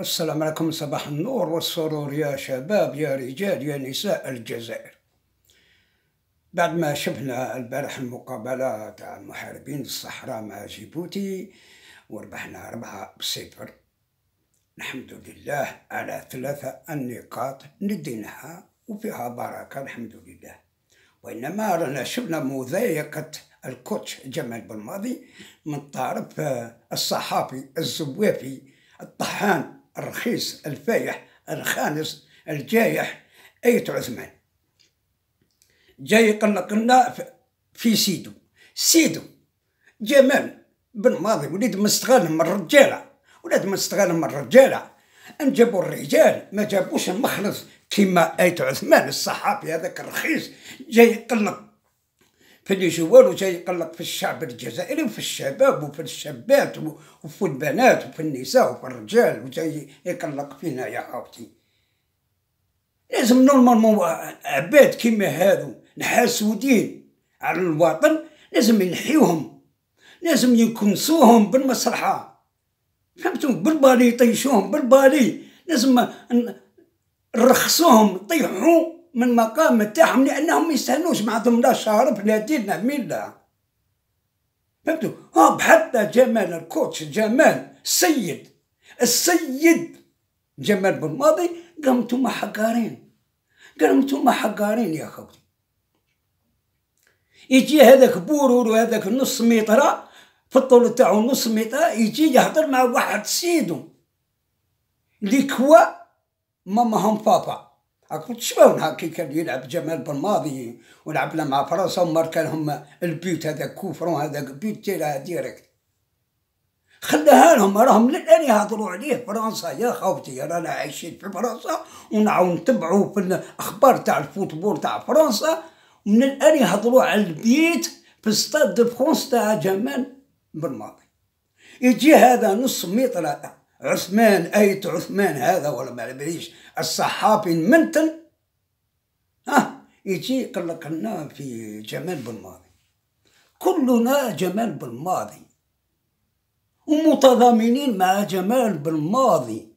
السلام عليكم صباح النور والسرور يا شباب يا رجال يا نساء الجزائر بعد ما شفنا البارح المقابلة تاع المحاربين الصحراء مع جيبوتي وربحنا أربعة بصفر الحمد لله على ثلاثة النقاط ندينها وفيها بركة الحمد لله وإنما رانا شفنا مضايقة الكوتش جمال بالماضي من طرف الصحافي الزوافي الطحان الرخيص الفايح الخانس الجايح ايت عثمان جاي قلنا قلنا في سيدو سيدو جمال بن ماضي وليد مستغانم من الرجالة ولاد مستغانم من الرجالة جابوا الرجال ما جابوش المخلص كيما ايت عثمان الصحابي هذاك الرخيص جاي قلنا في اللي جوالو يقلق في الشعب الجزائري وفي الشباب وفي الشابات وفي البنات وفي النساء وفي الرجال وتيقلق فينا يا حاوتي لازم نورمالمون عباد كيما هادو الحاسودين على الوطن لازم ينحيوهم لازم يكنسوهم بالمصلحة فهمتوا بالبالي يطيشوهم بالبالي لازم نرخصوهم طيحوا من مقام تاعهم لانهم ما يستنوش ما عندهم لا لا بلادينا لا فهمتوا اه بحتى جمال الكوتش جمال السيد السيد جمال بن ماضي قام نتوما حقارين قال نتوما حقارين يا خوتي يجي هذاك بورور هذاك نص ميطرة في الطول تاعو نص ميطرة يجي يهضر مع واحد سيدو ليكوا كوا ماماهم بابا راكم تسمعون كي كان يلعب جمال بالماضي ولعبنا مع فرنسا وماركا لهم البيوت هذاك كوفرون هذاك بيوت تيرها ديريكت خلاها لهم راهم للان يهضروا عليه فرنسا يا خوتي رانا عايشين في فرنسا ونعاو نتبعوا في الاخبار تاع الفوتبول تاع فرنسا ومن الان يهضروا على البيت في ستاد دو فرونس تاع جمال بالماضي يجي هذا نص متر عثمان آية عثمان هذا ولا ما باليش الصحابي المنتن ها يجي قال لك لنا في جمال بالماضي كلنا جمال بالماضي ومتضامنين مع جمال بالماضي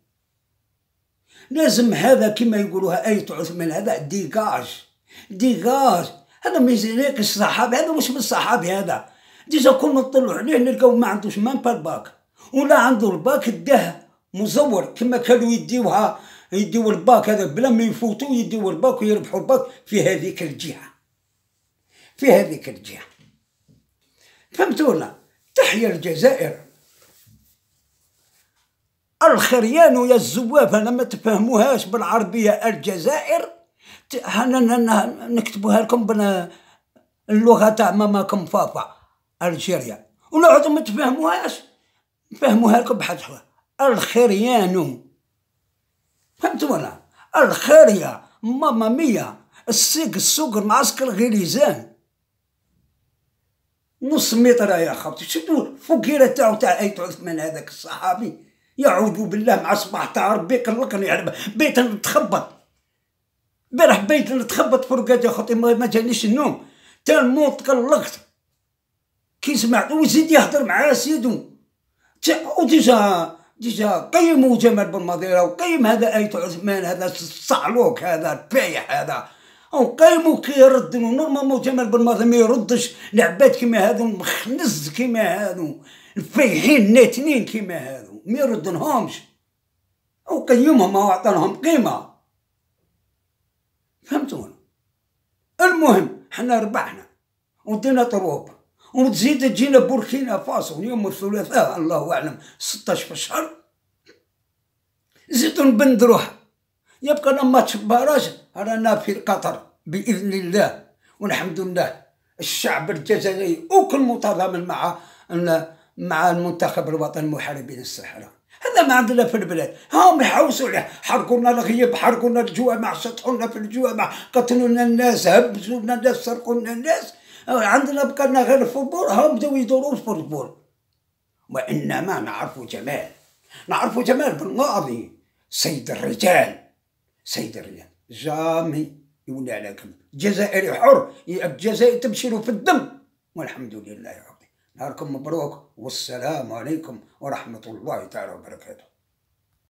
لازم هذا كما يقولوها آية عثمان هذا ديكاج ديكاج هذا ما يزينيكش صحابي هذا مش من الصحابي هذا ديجا كون نطلعوا عليه نلقاو ما عندوش مام باك ولا عنده الباك ده مزور كما كانوا يديوها يديو الباك هذا بلا ما يفوتوا يديو الباك ويربحوا الباك في هذيك الجهه في هذيك الجهه فهمتونا تحيا الجزائر الخريان يا الزواف انا ما تفهموهاش بالعربيه الجزائر انا نكتبوها لكم باللغه تاع ماماكم فافا الجيريا ونقعدوا ما تفهموهاش نفهموها لكم بحال الحوا الخريان فهمتوا ولا الخارية ماما ميا السيق السوق المعسكر ليزان نص متر يا خوتي شفتوا الفقيرة تاعو تاع ايت عثمان هذاك الصحابي يعوذ بالله مع صباح تاع ربي قلقني على بيت نتخبط بارح بيت نتخبط فرقات يا خوتي ما جانيش النوم تا الموت قلقت كي سمعت وزيد يهضر مع سيدو وديجا ديجا قيموا جمال بن مضيره وقيم هذا ايت عثمان هذا الصعلوك هذا البايح هذا وقيموا كيردوا نورمالمون جمال بن مضيره ما يردش لعبات كيما هادو مخنز كيما هادو الفايحين ناتنين كيما هادو ما يردنهمش وقيمهم عطاهم قيمه فهمتون المهم حنا ربحنا ودينا طروب وتزيد تجينا بوركينا فاسو اليوم الثلاثاء الله اعلم 16 في الشهر زيدوا نبند يبقى انا ماتش باراج رانا في قطر باذن الله والحمد لله الشعب الجزائري وكل متضامن مع مع المنتخب الوطني محاربين الصحراء هذا ما عندنا في البلاد هم يحوسوا عليه حرقونا الغيب حرقونا الجوامع لنا في الجوامع قتلونا الناس هبزونا الناس سرقونا الناس عندنا بقالنا غير الفوتبول هم بداو يدوروا الفوتبول وانما نعرف جمال نعرف جمال بالماضي سيد الرجال سيد الرجال جامي يولي على كلمه جزائري حر الجزائر تمشي له في الدم والحمد لله رب نهاركم مبروك والسلام عليكم ورحمه الله تعالى وبركاته